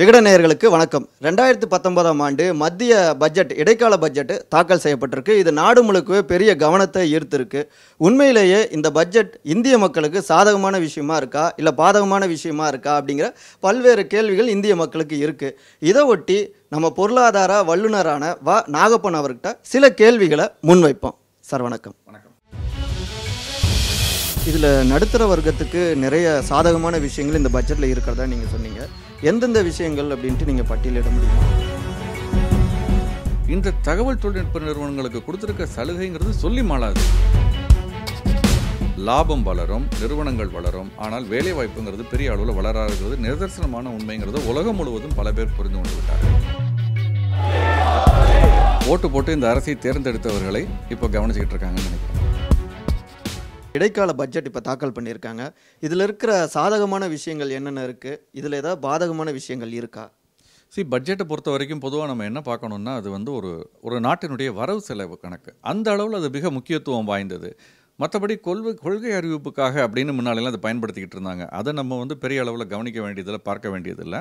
விகடநேயர்களுக்கு வணக்கம் ரெண்டாயிரத்தி பத்தொன்பதாம் ஆண்டு மத்திய பட்ஜெட் இடைக்கால பட்ஜெட் தாக்கல் செய்யப்பட்டிருக்கு இது நாடு முழுக்கவே பெரிய கவனத்தை ஈர்த்திருக்கு உண்மையிலேயே இந்த பட்ஜெட் இந்திய மக்களுக்கு சாதகமான விஷயமா இருக்கா இல்லை பாதகமான விஷயமா இருக்கா அப்படிங்கிற பல்வேறு கேள்விகள் இந்திய மக்களுக்கு இருக்குது இதை ஒட்டி நம்ம பொருளாதார வல்லுநரான வ நாகப்பன் அவர்கிட்ட சில கேள்விகளை முன்வைப்போம் சார் வணக்கம் வணக்கம் இதில் நடுத்தர வர்க்கத்துக்கு நிறைய சாதகமான விஷயங்கள் இந்த பட்ஜெட்டில் இருக்கிறதா நீங்கள் சொன்னீங்க எந்தெந்த விஷயங்கள் அப்படின்ட்டு நீங்கள் பட்டியலிட முடியுமா இந்த தகவல் தொழில்நுட்ப நிறுவனங்களுக்கு கொடுத்துருக்க சலுகைங்கிறது சொல்லி மாளாது லாபம் வளரும் நிறுவனங்கள் வளரும் ஆனால் வேலை வாய்ப்புங்கிறது பெரிய அளவில் வளராங்கிறது நிதர்சனமான உண்மைங்கிறது உலகம் முழுவதும் பல பேர் புரிந்து கொண்டு விட்டார்கள் ஓட்டு போட்டு இந்த அரசை தேர்ந்தெடுத்தவர்களை இப்போ கவனிச்சுக்கிட்டு இருக்காங்கன்னு நினைக்கிறேன் இடைக்கால பட்ஜெட் இப்போ தாக்கல் பண்ணியிருக்காங்க இதில் இருக்கிற சாதகமான விஷயங்கள் என்னென்ன இருக்குது இதில் ஏதாவது பாதகமான விஷயங்கள் இருக்கா சி பட்ஜெட்டை பொறுத்த வரைக்கும் பொதுவாக நம்ம என்ன பார்க்கணுன்னா அது வந்து ஒரு ஒரு நாட்டினுடைய வரவு செலவு கணக்கு அந்த அளவில் அது மிக முக்கியத்துவம் வாய்ந்தது மற்றபடி கொள்கை கொள்கை அறிவிப்புக்காக அப்படின்னு முன்னாலேலாம் அதை பயன்படுத்திக்கிட்டு இருந்தாங்க அதை நம்ம வந்து பெரிய அளவில் கவனிக்க வேண்டியதில் பார்க்க வேண்டியதில்லை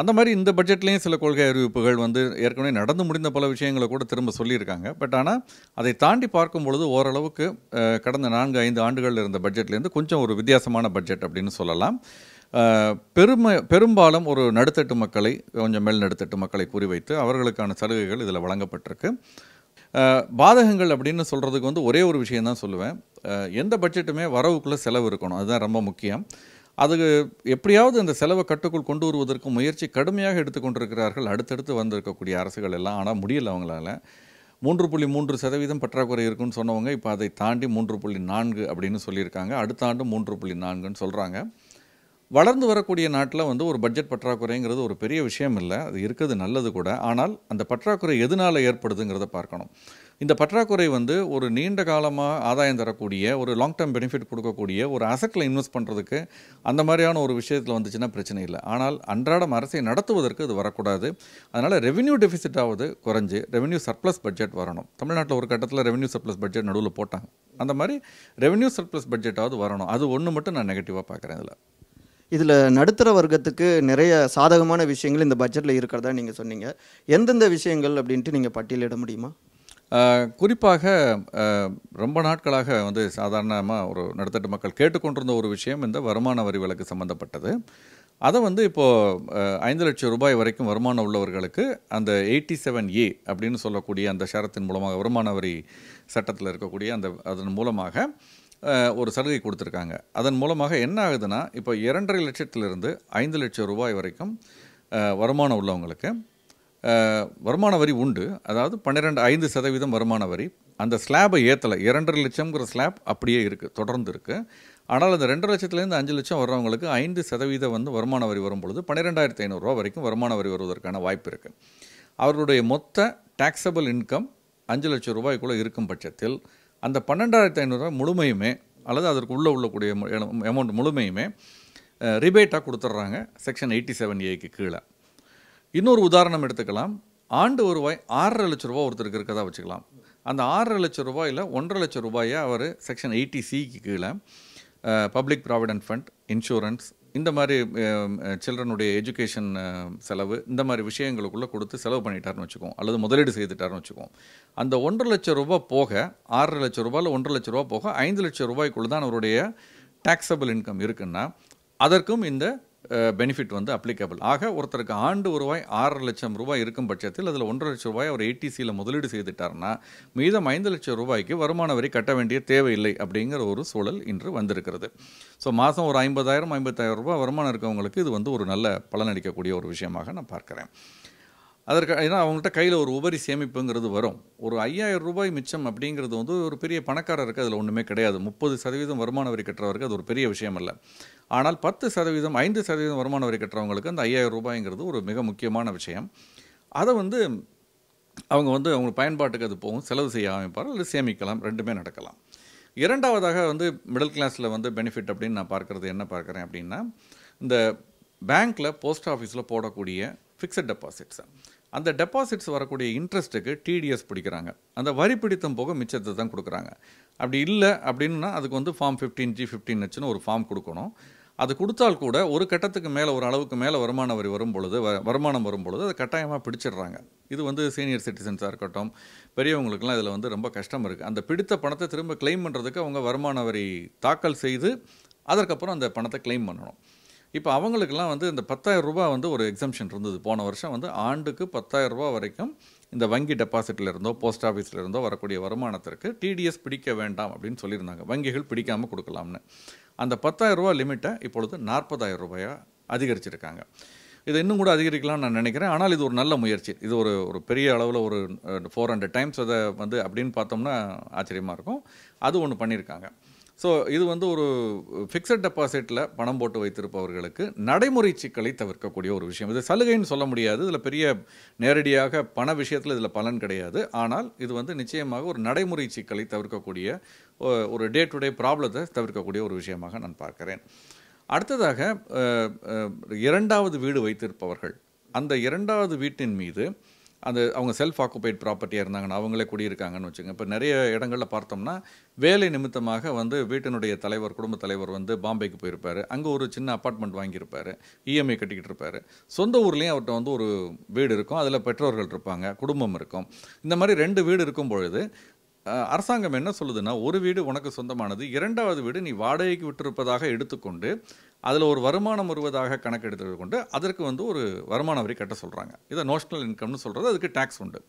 அந்த மாதிரி இந்த பட்ஜெட்லேயும் சில கொள்கை அறிவிப்புகள் வந்து ஏற்கனவே நடந்து முடிந்த பல விஷயங்களை கூட திரும்ப சொல்லியிருக்காங்க பட் ஆனால் அதை தாண்டி பார்க்கும் பொழுது ஓரளவுக்கு கடந்த நான்கு ஐந்து ஆண்டுகளில் இருந்த பட்ஜெட்லேருந்து கொஞ்சம் ஒரு வித்தியாசமான பட்ஜெட் அப்படின்னு சொல்லலாம் பெருமை பெரும்பாலும் ஒரு நடுத்தட்டு மக்களை கொஞ்சம் மேல் நடுத்தட்டு மக்களை குறிவைத்து அவர்களுக்கான சலுகைகள் இதில் வழங்கப்பட்டிருக்கு பாதகங்கள் அப்படின்னு சொல்கிறதுக்கு வந்து ஒரே ஒரு விஷயம் தான் சொல்லுவேன் எந்த பட்ஜெட்டுமே வரவுக்குள்ளே செலவு இருக்கணும் அதுதான் ரொம்ப முக்கியம் அது எப்படியாவது இந்த செலவை கட்டுக்குள் கொண்டு வருவதற்கு முயற்சி கடுமையாக எடுத்துக்கொண்டிருக்கிறார்கள் அடுத்தடுத்து வந்திருக்கக்கூடிய அரசுகள் எல்லாம் ஆனால் முடியலை அவங்களால மூன்று புள்ளி மூன்று சதவீதம் பற்றாக்குறை இருக்குன்னு சொன்னவங்க இப்போ அதை தாண்டி மூன்று புள்ளி நான்கு அப்படின்னு சொல்லியிருக்காங்க அடுத்த ஆண்டு மூன்று புள்ளி நான்குன்னு சொல்கிறாங்க வளர்ந்து வரக்கூடிய நாட்டில் வந்து ஒரு பட்ஜெட் பற்றாக்குறைங்கிறது ஒரு பெரிய விஷயம் இல்லை அது இருக்கிறது நல்லது கூட ஆனால் அந்த பற்றாக்குறை எதனால் ஏற்படுதுங்கிறத பார்க்கணும் இந்த பற்றாக்குறை வந்து ஒரு நீண்ட காலமாக ஆதாயம் தரக்கூடிய ஒரு லாங் டேர்ம் பெனிஃபிட் கொடுக்கக்கூடிய ஒரு அசட்டில் இன்வெஸ்ட் பண்ணுறதுக்கு அந்த மாதிரியான ஒரு விஷயத்தில் வந்துச்சுன்னா பிரச்சனை இல்லை ஆனால் அன்றாடம் அரசை நடத்துவதற்கு இது வரக்கூடாது அதனால் ரெவென்யூ டெஃபிசிட்டாவது குறைஞ்சு ரெவென்யூ சர்ப்ளஸ் பட்ஜெட் வரணும் தமிழ்நாட்டில் ஒரு கட்டத்தில் ரெவென்யூ சர்ப்ளஸ் பட்ஜெட் நடுவில் போட்டாங்க அந்த மாதிரி ரெவென்யூ சர்ப்ளஸ் பட்ஜெட்டாவது வரணும் அது ஒன்று மட்டும் நான் நெகட்டிவாக பார்க்குறேன் இதில் இதில் நடுத்தர வர்க்கத்துக்கு நிறைய சாதகமான விஷயங்கள் இந்த பட்ஜெட்டில் இருக்கிறதா நீங்கள் சொன்னீங்க எந்தெந்த விஷயங்கள் அப்படின்ட்டு நீங்கள் பட்டியலிட முடியுமா குறிப்பாக ரொம்ப நாட்களாக வந்து சாதாரணமாக ஒரு நடுத்தட்டு மக்கள் கேட்டுக்கொண்டிருந்த ஒரு விஷயம் இந்த வருமான வரி விலக்கு சம்மந்தப்பட்டது அதை வந்து இப்போது ஐந்து லட்சம் ரூபாய் வரைக்கும் வருமானம் உள்ளவர்களுக்கு அந்த எயிட்டி செவன் ஏ அப்படின்னு சொல்லக்கூடிய அந்த ஷரத்தின் மூலமாக வருமான வரி சட்டத்தில் இருக்கக்கூடிய அந்த அதன் மூலமாக ஒரு சலுகை கொடுத்துருக்காங்க அதன் மூலமாக என்ன ஆகுதுன்னா இப்போ இரண்டரை லட்சத்திலிருந்து ஐந்து லட்சம் ரூபாய் வரைக்கும் வருமானம் உள்ளவங்களுக்கு வருமான வரி உண்டு அதாவது பன்னிரெண்டு ஐந்து சதவீதம் வருமான வரி அந்த ஸ்லாபை ஏற்றலை இரண்டரை லட்சம்ங்கிற ஸ்லாப் அப்படியே இருக்குது தொடர்ந்து இருக்குது ஆனால் அந்த ரெண்டு லட்சத்துலேருந்து அஞ்சு லட்சம் வர்றவங்களுக்கு ஐந்து சதவீதம் வந்து வருமான வரி வரும் பொழுது பன்னிரெண்டாயிரத்து ஐநூறுரூவா வரைக்கும் வருமான வரி வருவதற்கான வாய்ப்பு இருக்குது அவர்களுடைய மொத்த டேக்ஸபிள் இன்கம் அஞ்சு லட்சம் ரூபாய்க்குள்ளே இருக்கும் பட்சத்தில் அந்த பன்னெண்டாயிரத்து ஐநூறுரூவா முழுமையுமே அல்லது அதற்கு உள்ளே உள்ளக்கூடிய அமௌண்ட் முழுமையுமே ரிபேட்டாக கொடுத்துட்றாங்க செக்ஷன் எயிட்டி செவன் ஏக்கு கீழே இன்னொரு உதாரணம் எடுத்துக்கலாம் ஆண்டு வருவாய் ஆறரை லட்ச ரூபா ஒருத்தருக்கு இருக்கதா வச்சுக்கலாம் அந்த ஆறரை லட்ச ரூபாயில் ஒன்றரை லட்ச ரூபாயை அவர் செக்ஷன் எயிட்டி சிக்கு கீழே பப்ளிக் ப்ராவிடென்ட் ஃபண்ட் இன்சூரன்ஸ் இந்த மாதிரி சில்ட்ரனுடைய எஜுகேஷன் செலவு இந்த மாதிரி விஷயங்களுக்குள்ளே கொடுத்து செலவு பண்ணிட்டார்னு வச்சுக்கோம் அல்லது முதலீடு செய்துட்டார்னு வச்சுக்கோம் அந்த ஒன்றரை லட்ச ரூபா போக ஆறரை லட்ச ரூபாயில் ஒன்றரை லட்ச ரூபா போக ஐந்து லட்ச ரூபாய்க்குள்ள தான் அவருடைய டேக்ஸபிள் இன்கம் இருக்குன்னா அதற்கும் இந்த பெனிஃபிட் வந்து அப்ளிகபிள் ஆக ஒருத்தருக்கு ஆண்டு ரூபாய் ஆறு லட்சம் ரூபாய் இருக்கும் பட்சத்தில் அதில் ஒன்றரை லட்சம் ரூபாய் அவர் ஏடிசியில் முதலீடு செய்துட்டார்னா மீதம் ஐந்து லட்சம் ரூபாய்க்கு வருமான வரி கட்ட வேண்டிய தேவையில்லை அப்படிங்கிற ஒரு சூழல் இன்று வந்திருக்கிறது ஸோ மாதம் ஒரு ஐம்பதாயிரம் ஐம்பத்தாயிரம் ரூபாய் வருமானம் இருக்கவங்களுக்கு இது வந்து ஒரு நல்ல பலனளிக்கக்கூடிய ஒரு விஷயமாக நான் பார்க்குறேன் அதற்கு ஏன்னா அவங்கள்ட்ட கையில் ஒரு உபரி சேமிப்புங்கிறது வரும் ஒரு ஐயாயிரம் ரூபாய் மிச்சம் அப்படிங்கிறது வந்து ஒரு பெரிய பணக்காரருக்கு அதில் ஒன்றுமே கிடையாது முப்பது சதவீதம் வருமான வரி கட்டுறவருக்கு அது ஒரு பெரிய விஷயம் இல்லை ஆனால் பத்து சதவீதம் ஐந்து சதவீதம் வருமான வரி கட்டுறவங்களுக்கு அந்த ஐயாயிரம் ரூபாய்ங்கிறது ஒரு மிக முக்கியமான விஷயம் அதை வந்து அவங்க வந்து அவங்க பயன்பாட்டுக்கு அது போகும் செலவு செய்ய ஆரம்பிப்பார் அல்லது சேமிக்கலாம் ரெண்டுமே நடக்கலாம் இரண்டாவதாக வந்து மிடில் கிளாஸில் வந்து பெனிஃபிட் அப்படின்னு நான் பார்க்குறது என்ன பார்க்குறேன் அப்படின்னா இந்த பேங்க்கில் போஸ்ட் ஆஃபீஸில் போடக்கூடிய ஃபிக்ஸட் டெபாசிட்ஸை அந்த டெபாசிட்ஸ் வரக்கூடிய இன்ட்ரெஸ்ட்டுக்கு டிடிஎஸ் பிடிக்கிறாங்க அந்த வரி பிடித்தம் போக மிச்சத்தை தான் கொடுக்குறாங்க அப்படி இல்லை அப்படின்னா அதுக்கு வந்து ஃபார்ம் ஃபிஃப்டீன் ஜி ஃபிஃப்டீன் ஹெச்னு ஒரு ஃபார்ம் கொடுக்கணும் அது கொடுத்தால் கூட ஒரு கட்டத்துக்கு மேலே ஒரு அளவுக்கு மேலே வருமான வரி வரும் பொழுது வருமானம் வரும் பொழுது அதை கட்டாயமாக பிடிச்சிடுறாங்க இது வந்து சீனியர் சிட்டிசன்ஸாக இருக்கட்டும் பெரியவங்களுக்குலாம் இதில் வந்து ரொம்ப கஷ்டம் இருக்குது அந்த பிடித்த பணத்தை திரும்ப கிளைம் பண்ணுறதுக்கு அவங்க வருமான வரி தாக்கல் செய்து அதற்கப்புறம் அந்த பணத்தை கிளைம் பண்ணணும் இப்போ அவங்களுக்கெல்லாம் வந்து இந்த பத்தாயிரம் ரூபா வந்து ஒரு எக்ஸம்ஷன் இருந்தது போன வருஷம் வந்து ஆண்டுக்கு பத்தாயிரம் ரூபா வரைக்கும் இந்த வங்கி டெபாசிட்டில் இருந்தோ போஸ்ட் ஆஃபீஸில் இருந்தோ வரக்கூடிய வருமானத்திற்கு டிடிஎஸ் பிடிக்க வேண்டாம் அப்படின்னு சொல்லியிருந்தாங்க வங்கிகள் பிடிக்காமல் கொடுக்கலாம்னு அந்த பத்தாயிரம் ரூபா லிமிட்டை இப்பொழுது நாற்பதாயிரம் ரூபாயாக அதிகரிச்சிருக்காங்க இதை இன்னும் கூட அதிகரிக்கலாம்னு நான் நினைக்கிறேன் ஆனால் இது ஒரு நல்ல முயற்சி இது ஒரு ஒரு பெரிய அளவில் ஒரு ஃபோர் ஹண்ட்ரட் டைம்ஸ் அதை வந்து அப்படின்னு பார்த்தோம்னா ஆச்சரியமாக இருக்கும் அது ஒன்று பண்ணியிருக்காங்க ஸோ இது வந்து ஒரு ஃபிக்ஸட் டெபாசிட்டில் பணம் போட்டு வைத்திருப்பவர்களுக்கு நடைமுறை சிக்கலை தவிர்க்கக்கூடிய ஒரு விஷயம் இது சலுகைன்னு சொல்ல முடியாது இதில் பெரிய நேரடியாக பண விஷயத்தில் இதில் பலன் கிடையாது ஆனால் இது வந்து நிச்சயமாக ஒரு நடைமுறை சிக்கலை தவிர்க்கக்கூடிய ஒரு டே டு டே ப்ராப்ளத்தை தவிர்க்கக்கூடிய ஒரு விஷயமாக நான் பார்க்குறேன் அடுத்ததாக இரண்டாவது வீடு வைத்திருப்பவர்கள் அந்த இரண்டாவது வீட்டின் மீது அந்த அவங்க செல்ஃப் ஆக்குபைட் ப்ராப்பர்ட்டியாக இருந்தாங்கன்னு அவங்களே குடியிருக்காங்கன்னு வச்சுங்க இப்போ நிறைய இடங்களில் பார்த்தோம்னா வேலை நிமித்தமாக வந்து வீட்டினுடைய தலைவர் குடும்ப தலைவர் வந்து பாம்பேக்கு போயிருப்பார் அங்கே ஒரு சின்ன அப்பார்ட்மெண்ட் வாங்கியிருப்பார் இஎம்ஐ e கட்டிக்கிட்டு இருப்பார் சொந்த ஊர்லேயும் அவர்கிட்ட வந்து ஒரு வீடு இருக்கும் அதில் பெற்றோர்கள் இருப்பாங்க குடும்பம் இருக்கும் இந்த மாதிரி ரெண்டு வீடு இருக்கும் பொழுது அரசாங்கம் என்ன சொல்லுதுன்னா ஒரு வீடு உனக்கு சொந்தமானது இரண்டாவது வீடு நீ வாடகைக்கு விட்டிருப்பதாக எடுத்துக்கொண்டு அதில் ஒரு வருமானம் வருவதாக கணக்கெடுத்து கொண்டு அதற்கு வந்து ஒரு வருமான வரி கட்ட சொல்கிறாங்க இதை நோஷனல் இன்கம்னு சொல்கிறது அதுக்கு டேக்ஸ் உண்டு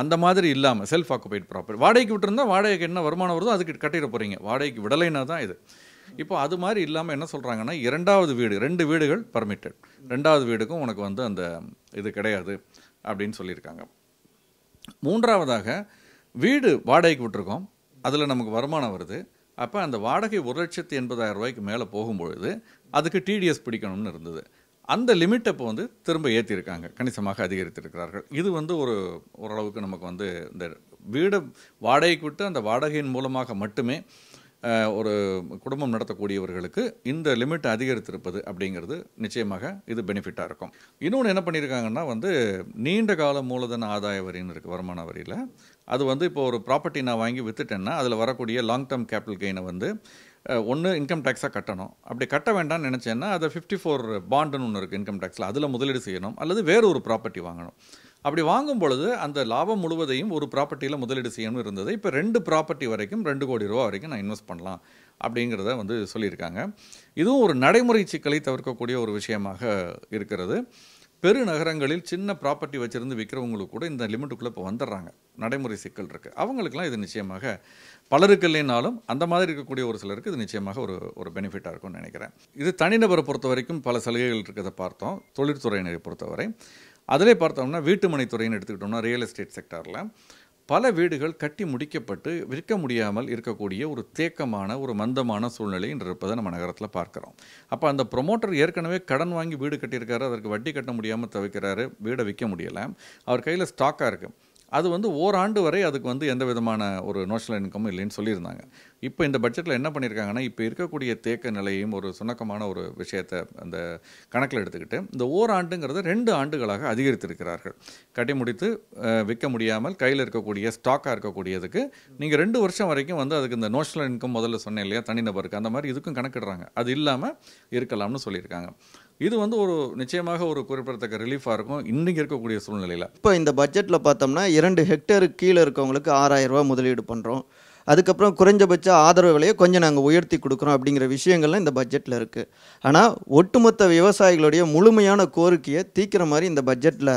அந்த மாதிரி இல்லாமல் செல்ஃப் ஆக்குபைட் ப்ராப்பர்ட்டி வாடகைக்கு விட்டுருந்தால் வாடகைக்கு என்ன வருமானம் வருதோ அதுக்கு கட்டிட போகிறீங்க வாடகைக்கு விடலைன்னா தான் இது இப்போ அது மாதிரி இல்லாமல் என்ன சொல்கிறாங்கன்னா இரண்டாவது வீடு ரெண்டு வீடுகள் பர்மிட்டட் ரெண்டாவது வீடுக்கும் உனக்கு வந்து அந்த இது கிடையாது அப்படின்னு சொல்லியிருக்காங்க மூன்றாவதாக வீடு வாடகைக்கு விட்டுருக்கோம் அதில் நமக்கு வருமானம் வருது அப்போ அந்த வாடகை ஒரு லட்சத்து எண்பதாயிரம் ரூபாய்க்கு மேலே போகும்பொழுது அதுக்கு டிடிஎஸ் பிடிக்கணும்னு இருந்தது அந்த லிமிட்டை இப்போ வந்து திரும்ப ஏற்றிருக்காங்க கணிசமாக அதிகரித்திருக்கிறார்கள் இது வந்து ஒரு ஓரளவுக்கு நமக்கு வந்து இந்த வீடு வாடகைக்கு விட்டு அந்த வாடகையின் மூலமாக மட்டுமே ஒரு குடும்பம் நடத்தக்கூடியவர்களுக்கு இந்த லிமிட் அதிகரித்திருப்பது அப்படிங்கிறது நிச்சயமாக இது பெனிஃபிட்டாக இருக்கும் இன்னொன்று என்ன பண்ணியிருக்காங்கன்னா வந்து நீண்ட கால மூலதன ஆதாய வரின்னு இருக்குது வருமான வரியில் அது வந்து இப்போ ஒரு ப்ராப்பர்ட்டி நான் வாங்கி விற்றுட்டேன்னா அதில் வரக்கூடிய லாங் டேர்ம் கேபிட்டல் கெயினை வந்து ஒன்று இன்கம் டேக்ஸாக கட்டணும் அப்படி கட்ட வேண்டாம்னு நினச்சேன்னா அதை ஃபிஃப்டி ஃபோர் பாண்டுன்னு ஒன்று இருக்குது இன்கம் டேக்ஸில் அதில் முதலீடு செய்யணும் அல்லது வேறு ஒரு ப்ராப்பர்ட்டி வாங்கணும் அப்படி வாங்கும் பொழுது அந்த லாபம் முழுவதையும் ஒரு ப்ராப்பர்ட்டியில் முதலீடு செய்யணும் இருந்தது இப்போ ரெண்டு ப்ராப்பர்ட்டி வரைக்கும் ரெண்டு கோடி ரூபா வரைக்கும் நான் இன்வெஸ்ட் பண்ணலாம் அப்படிங்கிறத வந்து சொல்லியிருக்காங்க இதுவும் ஒரு நடைமுறை சிக்கலை தவிர்க்கக்கூடிய ஒரு விஷயமாக இருக்கிறது பெருநகரங்களில் சின்ன ப்ராப்பர்ட்டி வச்சுருந்து விற்கிறவங்களுக்கு கூட இந்த லிமிட்டுக்குள்ளே இப்போ வந்துடுறாங்க நடைமுறை சிக்கல் இருக்குது அவங்களுக்குலாம் இது நிச்சயமாக பலருக்கு இல்லைனாலும் அந்த மாதிரி இருக்கக்கூடிய ஒரு சிலருக்கு இது நிச்சயமாக ஒரு ஒரு பெனிஃபிட்டாக இருக்கும்னு நினைக்கிறேன் இது தனிநபரை பொறுத்த வரைக்கும் பல சலுகைகள் இருக்கிறத பார்த்தோம் தொழிற்துறையினரை பொறுத்தவரை அதிலே பார்த்தோம்னா மனைத்துறைன்னு எடுத்துக்கிட்டோம்னா ரியல் எஸ்டேட் செக்டாரில் பல வீடுகள் கட்டி முடிக்கப்பட்டு விற்க முடியாமல் இருக்கக்கூடிய ஒரு தேக்கமான ஒரு மந்தமான சூழ்நிலை இன்று இருப்பதை நம்ம நகரத்தில் பார்க்குறோம் அப்போ அந்த ப்ரொமோட்டர் ஏற்கனவே கடன் வாங்கி வீடு கட்டியிருக்காரு அதற்கு வட்டி கட்ட முடியாமல் தவிக்கிறாரு வீடை விற்க முடியலை அவர் கையில் ஸ்டாக்காக இருக்குது அது வந்து ஓராண்டு வரை அதுக்கு வந்து எந்த விதமான ஒரு நோஷனல் இன்கமும் இல்லைன்னு சொல்லியிருந்தாங்க இப்போ இந்த பட்ஜெட்டில் என்ன பண்ணியிருக்காங்கன்னா இப்போ இருக்கக்கூடிய தேக்க நிலையும் ஒரு சுணக்கமான ஒரு விஷயத்தை அந்த கணக்கில் எடுத்துக்கிட்டு இந்த ஓராண்டுங்கிறத ரெண்டு ஆண்டுகளாக அதிகரித்திருக்கிறார்கள் கட்டி முடித்து விற்க முடியாமல் கையில் இருக்கக்கூடிய ஸ்டாக்காக இருக்கக்கூடியதுக்கு நீங்கள் ரெண்டு வருஷம் வரைக்கும் வந்து அதுக்கு இந்த நோஷனல் இன்கம் முதல்ல சொன்னேன் இல்லையா தனிநபருக்கு அந்த மாதிரி இதுக்கும் கணக்கிடுறாங்க அது இல்லாமல் இருக்கலாம்னு சொல்லியிருக்காங்க இது வந்து ஒரு நிச்சயமாக ஒரு குறிப்பிடத்தக்க ரிலீஃபாக இருக்கும் இன்றைக்கி இருக்கக்கூடிய சூழ்நிலையில் இப்போ இந்த பட்ஜெட்டில் பார்த்தோம்னா இரண்டு ஹெக்டருக்கு கீழே இருக்கவங்களுக்கு ஆறாயிரம் ரூபா முதலீடு பண்ணுறோம் அதுக்கப்புறம் குறைஞ்சபட்ச ஆதரவு விலையை கொஞ்சம் நாங்கள் உயர்த்தி கொடுக்குறோம் அப்படிங்கிற விஷயங்கள்லாம் இந்த பட்ஜெட்டில் இருக்குது ஆனால் ஒட்டுமொத்த விவசாயிகளுடைய முழுமையான கோரிக்கையை தீக்கிற மாதிரி இந்த பட்ஜெட்டில்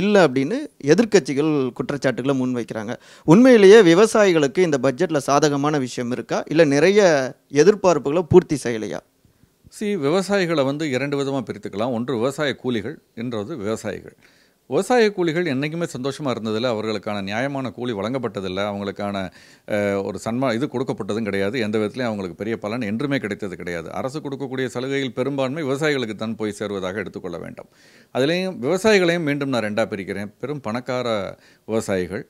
இல்லை அப்படின்னு எதிர்க்கட்சிகள் குற்றச்சாட்டுகளை முன்வைக்கிறாங்க உண்மையிலேயே விவசாயிகளுக்கு இந்த பட்ஜெட்டில் சாதகமான விஷயம் இருக்கா இல்லை நிறைய எதிர்பார்ப்புகளை பூர்த்தி செய்யலையா சி விவசாயிகளை வந்து இரண்டு விதமாக பிரித்துக்கலாம் ஒன்று விவசாய கூலிகள் என்றது விவசாயிகள் விவசாய கூலிகள் என்றைக்குமே சந்தோஷமாக இருந்ததில்லை அவர்களுக்கான நியாயமான கூலி வழங்கப்பட்டதில்லை அவங்களுக்கான ஒரு சன்மா இது கொடுக்கப்பட்டதும் கிடையாது எந்த விதத்துலையும் அவங்களுக்கு பெரிய பலன் என்றுமே கிடைத்தது கிடையாது அரசு கொடுக்கக்கூடிய சலுகையில் பெரும்பான்மை விவசாயிகளுக்கு தான் போய் சேருவதாக எடுத்துக்கொள்ள வேண்டும் அதுலேயும் விவசாயிகளையும் மீண்டும் நான் ரெண்டாக பிரிக்கிறேன் பெரும் பணக்கார விவசாயிகள்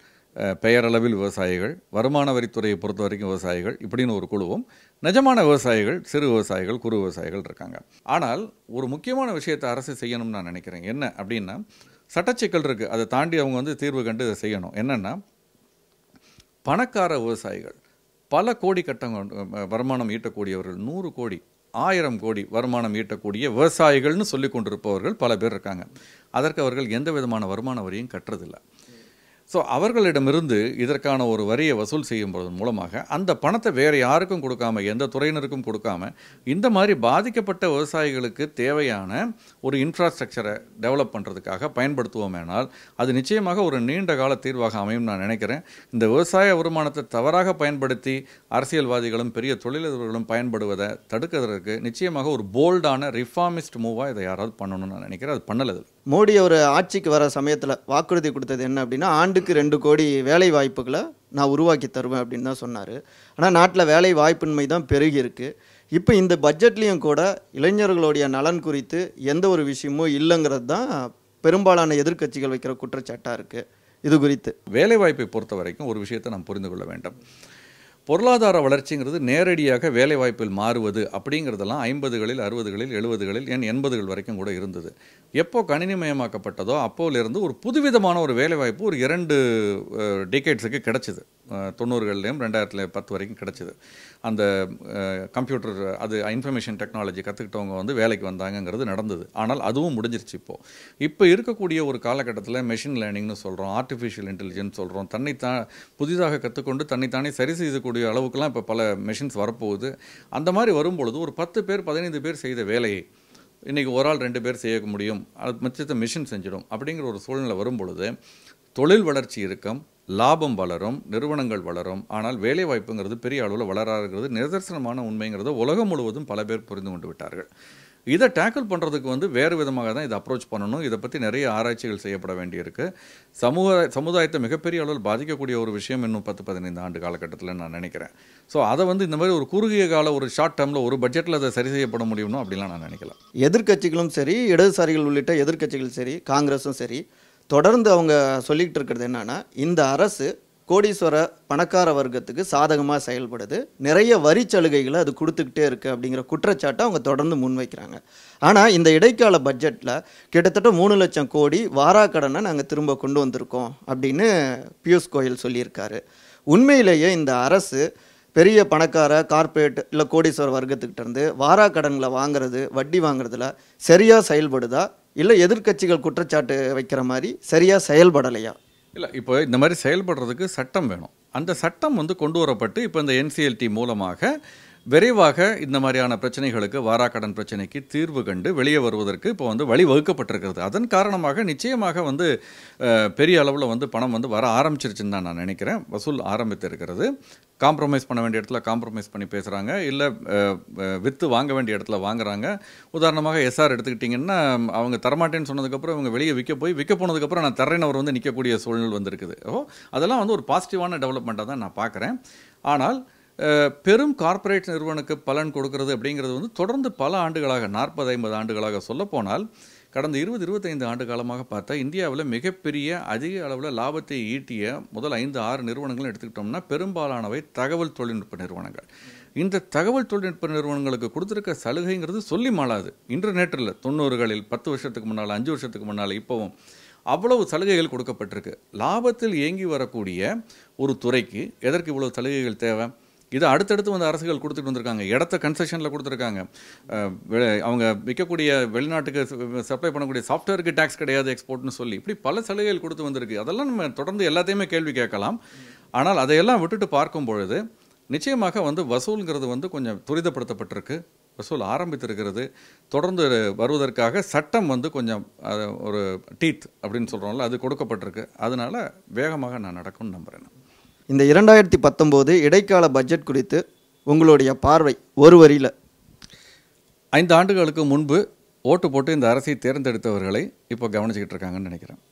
பெயரளவில் விவசாயிகள் வருமான வரித்துறையை பொறுத்த வரைக்கும் விவசாயிகள் இப்படின்னு ஒரு குழுவும் நிஜமான விவசாயிகள் சிறு விவசாயிகள் குறு விவசாயிகள் இருக்காங்க ஆனால் ஒரு முக்கியமான விஷயத்தை அரசு செய்யணும்னு நான் நினைக்கிறேன் என்ன அப்படின்னா சட்டச்சிக்கல் இருக்குது அதை தாண்டி அவங்க வந்து தீர்வு கண்டு இதை செய்யணும் என்னென்னா பணக்கார விவசாயிகள் பல கோடி கட்டங்க வருமானம் ஈட்டக்கூடியவர்கள் நூறு கோடி ஆயிரம் கோடி வருமானம் ஈட்டக்கூடிய விவசாயிகள்னு சொல்லி கொண்டிருப்பவர்கள் பல பேர் இருக்காங்க அதற்கு அவர்கள் எந்த விதமான வருமான வரியும் கட்டுறதில்லை ஸோ அவர்களிடமிருந்து இதற்கான ஒரு வரியை வசூல் செய்யும்போது மூலமாக அந்த பணத்தை வேறு யாருக்கும் கொடுக்காம எந்த துறையினருக்கும் கொடுக்காம இந்த மாதிரி பாதிக்கப்பட்ட விவசாயிகளுக்கு தேவையான ஒரு இன்ஃப்ராஸ்ட்ரக்சரை டெவலப் பண்ணுறதுக்காக பயன்படுத்துவோமேனால் அது நிச்சயமாக ஒரு நீண்ட கால தீர்வாக அமையும் நான் நினைக்கிறேன் இந்த விவசாய வருமானத்தை தவறாக பயன்படுத்தி அரசியல்வாதிகளும் பெரிய தொழிலதிபர்களும் பயன்படுவதை தடுக்கிறதுக்கு நிச்சயமாக ஒரு போல்டான ரிஃபார்மிஸ்ட் மூவாக இதை யாராவது பண்ணணும்னு நான் நினைக்கிறேன் அது பண்ணலை மோடி அவர் ஆட்சிக்கு வர சமயத்தில் வாக்குறுதி கொடுத்தது என்ன அப்படின்னா ஆண்டுக்கு ரெண்டு கோடி வேலை வாய்ப்புகளை நான் உருவாக்கி தருவேன் அப்படின்னு தான் சொன்னார் ஆனால் நாட்டில் வேலை வாய்ப்பின்மை தான் பெருகி இருக்குது இப்போ இந்த பட்ஜெட்லேயும் கூட இளைஞர்களுடைய நலன் குறித்து எந்த ஒரு விஷயமும் இல்லைங்கிறது தான் பெரும்பாலான எதிர்க்கட்சிகள் வைக்கிற குற்றச்சாட்டாக இருக்குது இது குறித்து வேலைவாய்ப்பை பொறுத்த வரைக்கும் ஒரு விஷயத்தை நாம் புரிந்து கொள்ள வேண்டும் பொருளாதார வளர்ச்சிங்கிறது நேரடியாக வேலைவாய்ப்பில் மாறுவது அப்படிங்கிறதெல்லாம் ஐம்பதுகளில் அறுபதுகளில் எழுபதுகளில் என் எண்பதுகள் வரைக்கும் கூட இருந்தது எப்போ கணினிமயமாக்கப்பட்டதோ அப்போலேருந்து ஒரு புதுவிதமான ஒரு வேலைவாய்ப்பு ஒரு இரண்டு டிகேட்ஸுக்கு கிடச்சிது தொண்ணூறுகள்லேயும் ரெண்டாயிரத்தில் பத்து வரைக்கும் கிடச்சிது அந்த கம்ப்யூட்டர் அது இன்ஃபர்மேஷன் டெக்னாலஜி கற்றுக்கிட்டவங்க வந்து வேலைக்கு வந்தாங்கங்கிறது நடந்தது ஆனால் அதுவும் முடிஞ்சிருச்சு இப்போது இப்போ இருக்கக்கூடிய ஒரு காலகட்டத்தில் மெஷின் லேர்னிங்னு சொல்கிறோம் ஆர்டிஃபிஷியல் இன்டெலிஜென்ஸ் சொல்கிறோம் தன்னைத்தான் புதிதாக கற்றுக்கொண்டு தன்னைத்தானே சரி செய்யக்கூடிய அளவுக்குலாம் இப்போ பல மெஷின்ஸ் வரப்போகுது அந்த மாதிரி வரும்பொழுது ஒரு பத்து பேர் பதினைந்து பேர் செய்த வேலையை இன்றைக்கி ஒரு ஆள் ரெண்டு பேர் செய்ய முடியும் அது மிச்சத்தை மிஷின் செஞ்சிடும் அப்படிங்கிற ஒரு சூழ்நிலை வரும்பொழுது தொழில் வளர்ச்சி இருக்கும் லாபம் வளரும் நிறுவனங்கள் வளரும் ஆனால் வேலைவாய்ப்புங்கிறது பெரிய அளவில் வளராருங்கிறது நிதர்சனமான உண்மைங்கிறத உலகம் முழுவதும் பல பேர் புரிந்து கொண்டு விட்டார்கள் இதை டேக்கிள் பண்ணுறதுக்கு வந்து வேறு விதமாக தான் இதை அப்ரோச் பண்ணணும் இதை பற்றி நிறைய ஆராய்ச்சிகள் செய்யப்பட வேண்டியிருக்கு சமூக சமுதாயத்தை மிகப்பெரிய அளவில் பாதிக்கக்கூடிய ஒரு விஷயம் இன்னும் பத்து பதினைந்து ஆண்டு காலகட்டத்தில் நான் நினைக்கிறேன் ஸோ அதை வந்து இந்த மாதிரி ஒரு குறுகிய கால ஒரு ஷார்ட் டேர்மில் ஒரு பட்ஜெட்டில் அதை சரி செய்யப்பட முடியும்னு அப்படிலாம் நான் நினைக்கல எதிர்கட்சிகளும் சரி இடதுசாரிகள் உள்ளிட்ட எதிர்கட்சிகளும் சரி காங்கிரஸும் சரி தொடர்ந்து அவங்க சொல்லிக்கிட்டு இருக்கிறது என்னென்னா இந்த அரசு கோடீஸ்வர பணக்கார வர்க்கத்துக்கு சாதகமாக செயல்படுது நிறைய வரி சலுகைகளை அது கொடுத்துக்கிட்டே இருக்குது அப்படிங்கிற குற்றச்சாட்டை அவங்க தொடர்ந்து முன்வைக்கிறாங்க ஆனால் இந்த இடைக்கால பட்ஜெட்டில் கிட்டத்தட்ட மூணு லட்சம் கோடி வாராக்கடனை நாங்கள் திரும்ப கொண்டு வந்திருக்கோம் அப்படின்னு பியூஷ் கோயல் சொல்லியிருக்காரு உண்மையிலேயே இந்த அரசு பெரிய பணக்கார கார்பரேட் இல்லை கோடீஸ்வர வர்க்கத்துக்கிட்டேருந்து வாராக்கடன்களை வாங்குறது வட்டி வாங்குறதுல சரியாக செயல்படுதா இல்லை எதிர்கட்சிகள் குற்றச்சாட்டு வைக்கிற மாதிரி சரியாக செயல்படலையா இல்லை இப்போ இந்த மாதிரி செயல்படுறதுக்கு சட்டம் வேணும் அந்த சட்டம் வந்து கொண்டு வரப்பட்டு இப்போ இந்த என்சிஎல்டி மூலமாக விரைவாக இந்த மாதிரியான பிரச்சனைகளுக்கு வாராக்கடன் பிரச்சனைக்கு தீர்வு கண்டு வெளியே வருவதற்கு இப்போ வந்து வழி வகுக்கப்பட்டிருக்கிறது அதன் காரணமாக நிச்சயமாக வந்து பெரிய அளவில் வந்து பணம் வந்து வர ஆரம்பிச்சிருச்சுன்னு தான் நான் நினைக்கிறேன் வசூல் ஆரம்பித்து இருக்கிறது காம்ப்ரமைஸ் பண்ண வேண்டிய இடத்துல காம்ப்ரமைஸ் பண்ணி பேசுகிறாங்க இல்லை விற்று வாங்க வேண்டிய இடத்துல வாங்குறாங்க உதாரணமாக எஸ்ஆர் எடுத்துக்கிட்டிங்கன்னா அவங்க தரமாட்டேன்னு சொன்னதுக்கப்புறம் இவங்க வெளியே விற்க போய் விற்க போனதுக்கப்புறம் நான் அவர் வந்து நிற்கக்கூடிய சூழ்நிலை வந்திருக்குது ஓ அதெல்லாம் வந்து ஒரு பாசிட்டிவான டெவலப்மெண்ட்டாக தான் நான் பார்க்குறேன் ஆனால் பெரும் கார்ப்பரேட் நிறுவனுக்கு பலன் கொடுக்கறது அப்படிங்கிறது வந்து தொடர்ந்து பல ஆண்டுகளாக நாற்பது ஐம்பது ஆண்டுகளாக சொல்லப்போனால் கடந்த இருபது இருபத்தைந்து ஆண்டு காலமாக பார்த்தா இந்தியாவில் மிகப்பெரிய அதிக அளவில் லாபத்தை ஈட்டிய முதல் ஐந்து ஆறு நிறுவனங்கள் எடுத்துக்கிட்டோம்னா பெரும்பாலானவை தகவல் தொழில்நுட்ப நிறுவனங்கள் இந்த தகவல் தொழில்நுட்ப நிறுவனங்களுக்கு கொடுத்துருக்க சலுகைங்கிறது சொல்லி மாளாது இன்டர்நெட்டில் தொண்ணூறுகளில் பத்து வருஷத்துக்கு முன்னால் அஞ்சு வருஷத்துக்கு முன்னால் இப்போவும் அவ்வளவு சலுகைகள் கொடுக்கப்பட்டிருக்கு லாபத்தில் இயங்கி வரக்கூடிய ஒரு துறைக்கு எதற்கு இவ்வளவு சலுகைகள் தேவை இது அடுத்தடுத்து வந்து அரசுகள் கொடுத்துட்டு வந்திருக்காங்க இடத்த கன்செஷனில் கொடுத்துருக்காங்க அவங்க விற்கக்கூடிய வெளிநாட்டுக்கு சப்ளை பண்ணக்கூடிய சாஃப்ட்வேருக்கு டேக்ஸ் கிடையாது எக்ஸ்போர்ட்னு சொல்லி இப்படி பல சலுகைகள் கொடுத்து வந்திருக்கு அதெல்லாம் நம்ம தொடர்ந்து எல்லாத்தையுமே கேள்வி கேட்கலாம் ஆனால் அதையெல்லாம் விட்டுட்டு பார்க்கும் பொழுது நிச்சயமாக வந்து வசூலுங்கிறது வந்து கொஞ்சம் துரிதப்படுத்தப்பட்டிருக்கு வசூல் ஆரம்பித்திருக்கிறது தொடர்ந்து வருவதற்காக சட்டம் வந்து கொஞ்சம் ஒரு டீத் அப்படின்னு சொல்கிறோம்ல அது கொடுக்கப்பட்டிருக்கு அதனால் வேகமாக நான் நடக்கும்னு நம்புகிறேன் இந்த இரண்டாயிரத்தி பத்தொம்போது இடைக்கால பட்ஜெட் குறித்து உங்களுடைய பார்வை ஒரு வரியில் ஐந்து ஆண்டுகளுக்கு முன்பு ஓட்டு போட்டு இந்த அரசை தேர்ந்தெடுத்தவர்களை இப்போ கவனிச்சிக்கிட்டு இருக்காங்கன்னு நினைக்கிறேன்